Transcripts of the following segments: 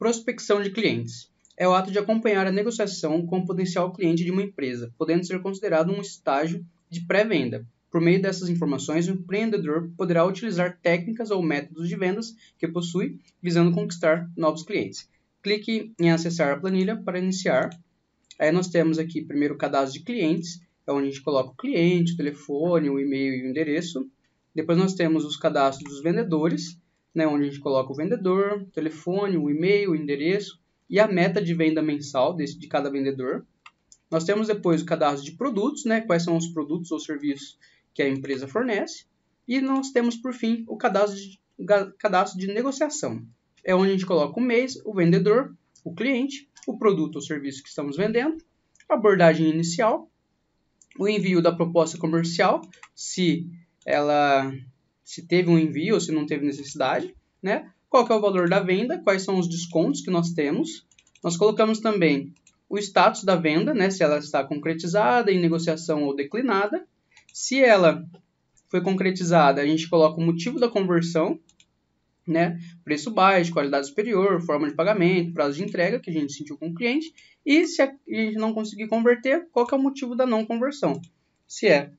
Prospecção de clientes é o ato de acompanhar a negociação com o potencial cliente de uma empresa, podendo ser considerado um estágio de pré-venda. Por meio dessas informações, o empreendedor poderá utilizar técnicas ou métodos de vendas que possui, visando conquistar novos clientes. Clique em acessar a planilha para iniciar. Aí nós temos aqui primeiro o cadastro de clientes, é onde a gente coloca o cliente, o telefone, o e-mail e o endereço. Depois nós temos os cadastros dos vendedores, né, onde a gente coloca o vendedor, o telefone, o e-mail, o endereço e a meta de venda mensal desse, de cada vendedor. Nós temos depois o cadastro de produtos, né, quais são os produtos ou serviços que a empresa fornece. E nós temos, por fim, o cadastro de, o cadastro de negociação. É onde a gente coloca o mês, o vendedor, o cliente, o produto ou serviço que estamos vendendo, a abordagem inicial, o envio da proposta comercial, se ela se teve um envio ou se não teve necessidade, né? Qual é o valor da venda, quais são os descontos que nós temos. Nós colocamos também o status da venda, né? Se ela está concretizada, em negociação ou declinada. Se ela foi concretizada, a gente coloca o motivo da conversão, né? Preço baixo, qualidade superior, forma de pagamento, prazo de entrega que a gente sentiu com o cliente. E se a gente não conseguir converter, qual é o motivo da não conversão? Se é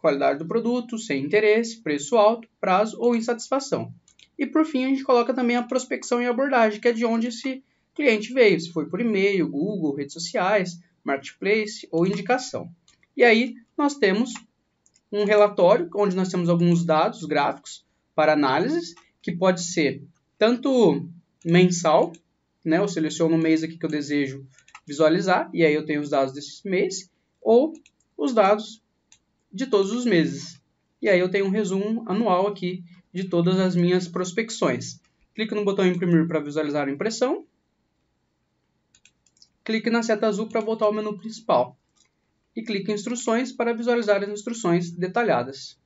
qualidade do produto, sem interesse, preço alto, prazo ou insatisfação. E por fim, a gente coloca também a prospecção e abordagem, que é de onde esse cliente veio, se foi por e-mail, Google, redes sociais, marketplace ou indicação. E aí nós temos um relatório onde nós temos alguns dados gráficos para análise, que pode ser tanto mensal, né? Eu seleciono o mês aqui que eu desejo visualizar e aí eu tenho os dados desse mês, ou os dados de todos os meses. E aí eu tenho um resumo anual aqui de todas as minhas prospecções. Clique no botão imprimir para visualizar a impressão. Clique na seta azul para voltar ao menu principal. E clique em instruções para visualizar as instruções detalhadas.